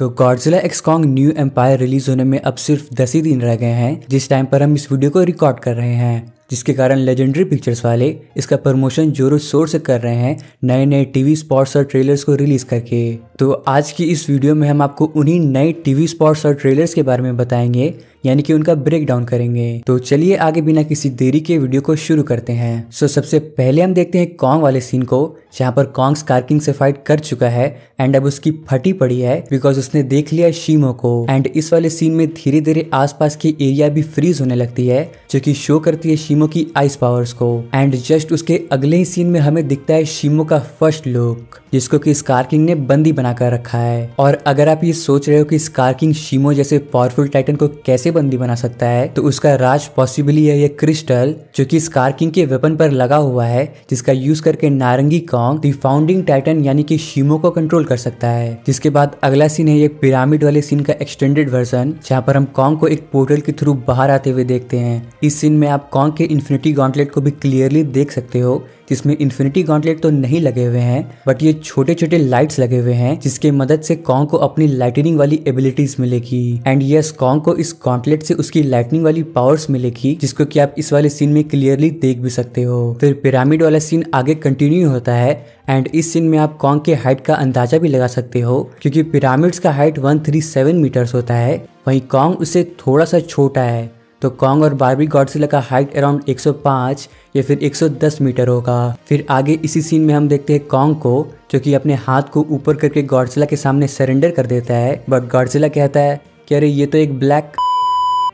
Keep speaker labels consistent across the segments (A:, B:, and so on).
A: तो Godzilla x Kong new empire release होने में अब सिर्फ दस ही दिन रह गए हैं जिस टाइम पर हम इस वीडियो को रिकॉर्ड कर रहे हैं जिसके कारण लेजेंडरी पिक्चर्स वाले इसका प्रमोशन जोरों शोर से कर रहे हैं नए नए टीवी स्पॉट्स और ट्रेलर्स को रिलीज करके तो आज की इस वीडियो में हम आपको उन्हीं नए टीवी स्पॉट्स और ट्रेलर्स के बारे में बताएंगे यानी कि उनका ब्रेक डाउन करेंगे तो चलिए आगे बिना किसी देरी के वीडियो को शुरू करते हैं सो सबसे पहले हम देखते हैं कॉन्ग वाले सीन को जहाँ पर कॉन्ग स्कार्किंग से फाइट कर चुका है एंड अब उसकी फटी पड़ी है बिकॉज उसने देख लिया शीमो को एंड इस वाले सीन में धीरे धीरे आसपास की एरिया भी फ्रीज होने लगती है जो की शो करती है शीमो शिमो की आइस पावर्स को एंड जस्ट उसके अगले ही सीन में हमें दिखता है शिमो का फर्स्ट लुक जिसको कि स्कारकिंग ने बंदी बनाकर रखा है और अगर आप ये सोच रहे हो कि स्कारकिंग शिमो जैसे पावरफुल टाइटन को कैसे बंदी बना सकता है तो उसका राज पॉसिबली है ये क्रिस्टल जो कि स्कारकिंग के वेपन पर लगा हुआ है जिसका यूज करके नारंगी कॉन्ग दी फाउंडिंग टाइटन यानी कि शिमो को कंट्रोल कर सकता है जिसके बाद अगला सीन है ये पिरामिड वाले सीन का एक्सटेंडेड वर्जन जहाँ पर हम कॉन्ग को एक पोर्टल के थ्रू बाहर आते हुए देखते हैं इस सीन में आप कॉन्ग के इन्फिनिटी गॉन्टलेट को भी क्लियरली देख सकते हो जिसमें इन्फिनिटी गॉन्टलेट तो नहीं लगे हुए हैं बट ये छोटे छोटे लाइट्स लगे हुए हैं जिसके मदद से कॉन्ग को अपनी लाइटनिंग वाली एबिलिटीज मिलेगी एंड यस कॉन्ग को इस गॉन्टलेट से उसकी लाइटनिंग वाली पावर्स मिलेगी जिसको कि आप इस वाले सीन में क्लियरली देख भी सकते हो फिर पिरामिड वाला सीन आगे कंटिन्यू होता है एंड इस सीन में आप कॉन्ग के हाइट का अंदाजा भी लगा सकते हो क्योंकि पिरामिड्स का हाइट 137 मीटर्स होता है वहीं कॉन्ग उसे थोड़ा सा छोटा है तो कॉन्ग और बारबी गॉडसिला का हाइट अराउंड 105 या फिर 110 मीटर होगा फिर आगे इसी सीन में हम देखते हैं कॉन्ग को जो कि अपने हाथ को ऊपर करके गॉडसिला के सामने सरेंडर कर देता है बट गॉडसिला कहता है कि अरे ये तो एक ब्लैक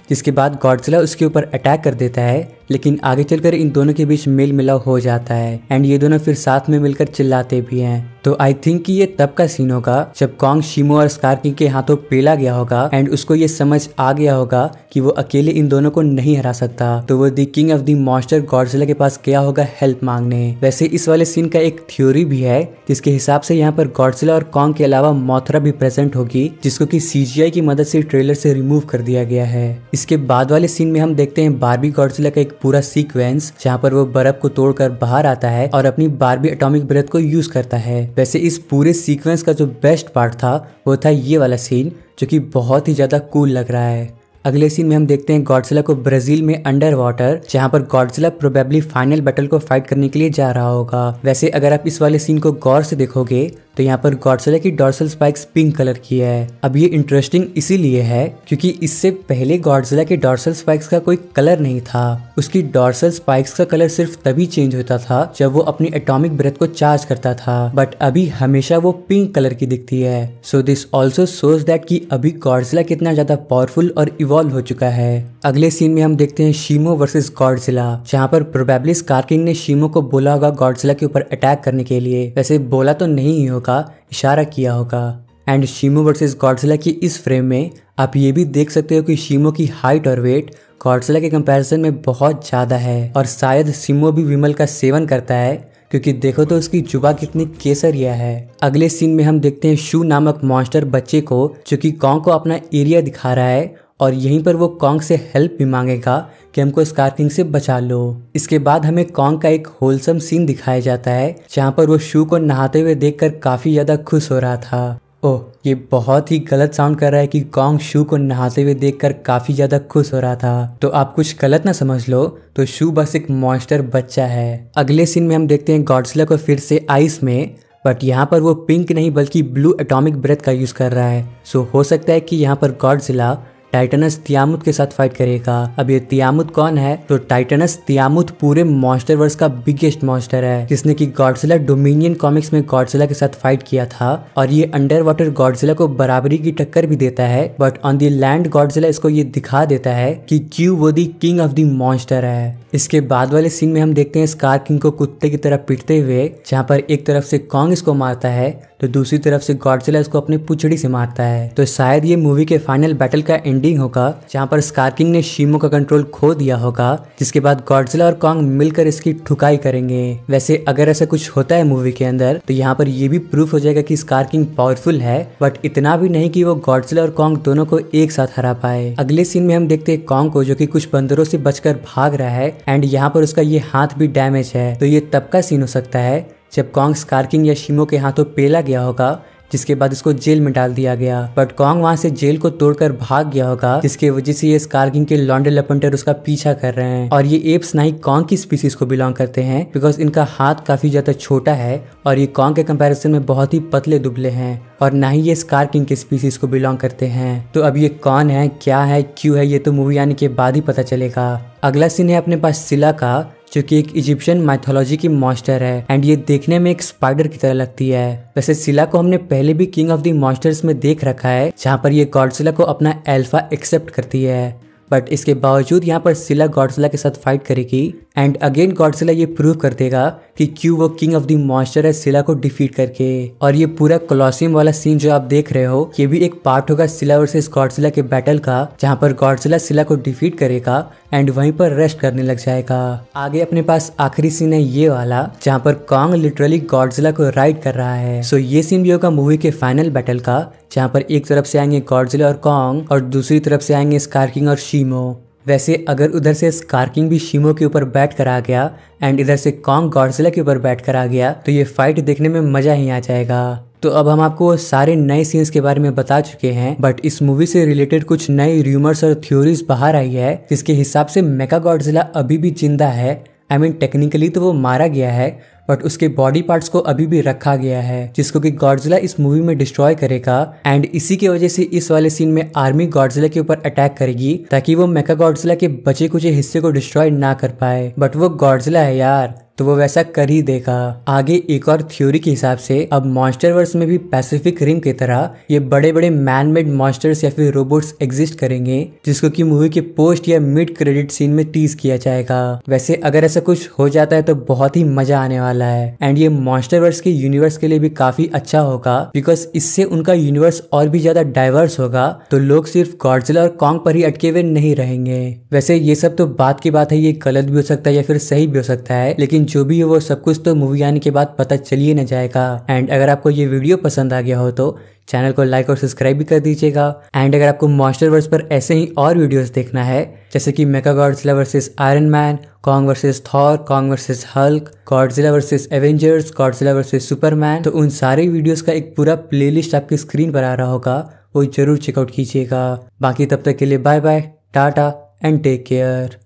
A: जिसके बाद गॉडसिला उसके ऊपर अटैक कर देता है लेकिन आगे चलकर इन दोनों के बीच मेल मिलाव हो जाता है एंड ये दोनों फिर साथ में मिलकर चिल्लाते भी हैं तो आई थिंक कि ये तब का सीन होगा जब कॉन्ग शिमो और स्कार्किंग के हाथों पेला गया होगा एंड उसको ये समझ आ गया होगा कि वो अकेले इन दोनों को नहीं हरा सकता तो वो the king of the monster Godzilla के पास गया होगा हेल्प मांगने वैसे इस वाले सीन का एक थ्योरी भी है जिसके हिसाब से यहाँ पर गॉडजिला और कॉन्ग के अलावा मोथरा भी प्रेजेंट होगी जिसको की सीजीआई की मदद से ट्रेलर से रिमूव कर दिया गया है इसके बाद वाले सीन में हम देखते हैं बारबी गॉडजिला का एक पूरा सीक्वेंस जहाँ पर वो बर्फ को तोड़कर बाहर आता है और अपनी बारबी अटोमिक ब्रेथ को यूज करता है वैसे इस पूरे सीक्वेंस का जो बेस्ट पार्ट था वो था ये वाला सीन जो कि बहुत ही ज़्यादा कूल लग रहा है अगले सीन में हम देखते हैं गॉडसिला को ब्राजील में अंडर वाटर जहाँ पर गॉडसिला प्रोबेबली फाइनल बैटल को फाइट करने के लिए जा रहा होगा वैसे अगर आप इस वाले सीन को गौर से देखोगे तो यहाँ पर गॉडजिला की डॉर्सल स्पाइक्स पिंक कलर की है अब ये इंटरेस्टिंग इसीलिए है क्योंकि इससे पहले गॉडजिला के डॉर्सल स्पाइक्स का कोई कलर नहीं था उसकी डॉर्सल स्पाइक्स का कलर सिर्फ तभी चेंज होता था जब वो अपनी एटॉमिक ब्रेथ को चार्ज करता था बट अभी हमेशा वो पिंक कलर की दिखती है so this also shows that की अभी गॉडजिला कितना ज्यादा पावरफुल और इवॉल्व इवॉल्व हो चुका है अगले सीन में हम देखते हैं शीमो वर्सेस गॉडजिला जहाँ पर प्रोबेबलिस कार्किंग ने शीमो को बोला होगा गॉडजिला के ऊपर अटैक करने के लिए वैसे बोला तो नहीं होगा इशारा किया होगा एंड शीमो वर्सेज गॉडजिला की इस फ्रेम में आप ये भी देख सकते हो कि शीमो की हाइट और वेट गॉडजिला के कंपैरिजन में बहुत ज़्यादा है और शायद सीमो भी विमल का सेवन करता है क्योंकि देखो तो उसकी जुबा कितनी केसरिया है अगले सीन में हम देखते हैं शू नामक मॉन्स्टर बच्चे को जो कि गाँव को अपना एरिया दिखा रहा है और यहीं पर वो कॉन्ग से हेल्प भी मांगेगा कि हमको स्कार्किंग से बचा लो इसके बाद हमें कॉन्ग का एक होलसम सीन दिखाया जाता है जहाँ पर वो शू को नहाते हुए देख काफी ज्यादा खुश हो रहा था ओह ये बहुत ही गलत साउंड कर रहा है कि कॉन्ग शू को नहाते हुए देखकर काफी ज्यादा खुश हो रहा था तो आप कुछ गलत ना समझ लो तो शू बस एक मॉन्स्टर बच्चा है अगले सीन में हम देखते हैं गॉड्सला को फिर से आइस में बट यहाँ पर वो पिंक नहीं बल्कि ब्लू एटॉमिक ब्रेथ का यूज कर रहा है सो हो सकता है कि यहाँ पर गॉडजिला टाइटनस तियामुत के साथ फाइट करेगा अब ये तियामुत कौन है तो टाइटनस तियामुत पूरे मॉन्स्टर वर्स का बिगेस्ट मॉन्स्टर है जिसने की गॉडसिला डोमिनियन कॉमिक्स में गॉडसिला के साथ फाइट किया था और ये अंडर वाटर गॉडसिला को बराबरी की टक्कर भी देता है but on the land Godzilla इसको ये दिखा देता है की क्यू वो the king of the monster है इसके बाद वाले सीन में हम देखते हैं स्कार किंग को कुत्ते की तरह पीटते हुए जहाँ पर एक तरफ से कॉन्ग इसको मारता है तो दूसरी तरफ से गॉडजिला इसको अपनी पुछड़ी से मारता है तो शायद ये मूवी के फाइनल बैटल का एंडिंग होगा जहाँ पर स्कारकिंग ने शीमो का कंट्रोल खो दिया होगा जिसके बाद गॉडजिला और कॉन्ग मिलकर इसकी ठुकाई करेंगे वैसे अगर ऐसा कुछ होता है मूवी के अंदर तो यहाँ पर ये भी प्रूफ हो जाएगा की स्कारकिंग पावरफुल है बट इतना भी नहीं की वो गॉडजिला और कॉन्ग दोनों को एक साथ हरा पाए अगले सीन में हम देखते हैं कॉन्ग को जो की कुछ बंदरों से बचकर भाग रहा है एंड यहाँ पर उसका ये हाथ भी डैमेज है तो ये तब का सीन हो सकता है जब कॉन्ग स्कार्किंग या शिमो के हाथों पेला गया होगा जिसके बाद उसको जेल में डाल दिया गया बट कॉन्ग वहां से जेल को तोड़कर भाग गया होगा जिसके वजह से ये स्कार्किंग के लॉन्डे लपंटर उसका पीछा कर रहे हैं और ये एप्स ना ही कॉन्ग की स्पीसीज को बिलोंग करते हैं बिकॉज इनका हाथ काफी ज्यादा छोटा है और ये कॉन्ग के कम्पेरिजन में बहुत ही पतले दुबले हैं और ना ही ये स्कार्किंग के स्पीसीज को बिलोंग करते हैं तो अब ये कौन है क्या है क्यों है ये तो मूवी आने के बाद ही पता चलेगा अगला सीन है अपने पास सिला का जो कि एक इजिप्शियन माइथोलॉजी की मॉन्स्टर है एंड ये देखने में एक स्पाइडर की तरह लगती है वैसे सिला को हमने पहले भी किंग ऑफ दी मॉन्स्टर्स में देख रखा है जहाँ पर यह गॉडसिला को अपना एल्फा एक्सेप्ट करती है बट इसके बावजूद यहाँ पर सिला गॉडसिला के साथ फाइट करेगी एंड अगेन गॉडसिला ये प्रूव कर देगा कि क्यों वो किंग ऑफ द मॉन्स्टर है सिला को डिफीट करके और ये पूरा कोलोसियम वाला सीन जो आप देख रहे हो ये भी एक पार्ट होगा सिला वर्सेस गॉडसिला के बैटल का जहाँ पर गॉडसिला सिला को डिफीट करेगा एंड वहीं पर रेस्ट करने लग जाएगा आगे अपने पास आखिरी सीन है ये वाला जहाँ पर कॉन्ग लिटरली गॉडजिला को राइड कर रहा है सो ये सीन भी होगा मूवी के फाइनल बैटल का जहाँ पर एक तरफ से आएंगे गॉडजिला और कॉन्ग और दूसरी तरफ से आएंगे स्कारकिंग और शीमो वैसे अगर उधर से स्कार्किंग भी शिमो के ऊपर बैठ कर आ गया एंड इधर से कॉन्ग गॉडजिला के ऊपर बैठ कर आ गया तो ये फाइट देखने में मजा ही आ जाएगा तो अब हम आपको सारे नए सीन्स के बारे में बता चुके हैं बट इस मूवी से रिलेटेड कुछ नई र्यूमर्स और थ्योरीज बाहर आई है जिसके हिसाब से मेगा गॉडजिला अभी भी जिंदा है आई मीन टेक्निकली तो वो मारा गया है बट उसके बॉडी पार्ट्स को अभी भी रखा गया है जिसको कि गॉडजिला इस मूवी में डिस्ट्रॉय करेगा एंड इसी की वजह से इस वाले सीन में आर्मी गॉडजिला के ऊपर अटैक करेगी ताकि वो मेका गॉडजिला के बचे कुछ हिस्से को डिस्ट्रॉय ना कर पाए बट वो गॉडजिला है यार तो वो वैसा कर ही देगा आगे एक और थ्योरी के हिसाब से अब वर्स में भी पैसिफिक रिम की तरह ये बड़े बड़े मैन मेड मॉन्स्टर्स या फिर रोबोट्स एग्जिस्ट करेंगे जिसको कि मूवी के पोस्ट या मिड क्रेडिट सीन में टीज किया जाएगा वैसे अगर ऐसा कुछ हो जाता है तो बहुत ही मजा आने वाला है एंड ये वर्स के यूनिवर्स के लिए भी काफी अच्छा होगा बिकॉज इससे उनका यूनिवर्स और भी ज्यादा डाइवर्स होगा तो लोग सिर्फ गॉडजिला और कॉन्ग पर ही अटके हुए नहीं रहेंगे वैसे ये सब तो बात की बात है ये गलत भी हो सकता है या फिर सही भी हो सकता है लेकिन लेकिन जो भी है वो सब कुछ तो मूवी आने के बाद पता चल ही ना जाएगा एंड अगर आपको ये वीडियो पसंद आ गया हो तो चैनल को लाइक और सब्सक्राइब भी कर दीजिएगा एंड अगर आपको मॉन्स्टर वर्स पर ऐसे ही और वीडियोस देखना है जैसे कि mega Godzilla versus Iron Man Kong versus Thor Kong versus Hulk Godzilla versus Avengers Godzilla versus Superman तो उन सारे वीडियोस का एक पूरा प्लेलिस्ट आपकी स्क्रीन पर आ रहा होगा वो जरूर चेकआउट कीजिएगा बाकी तब तक के लिए bye bye tata and take care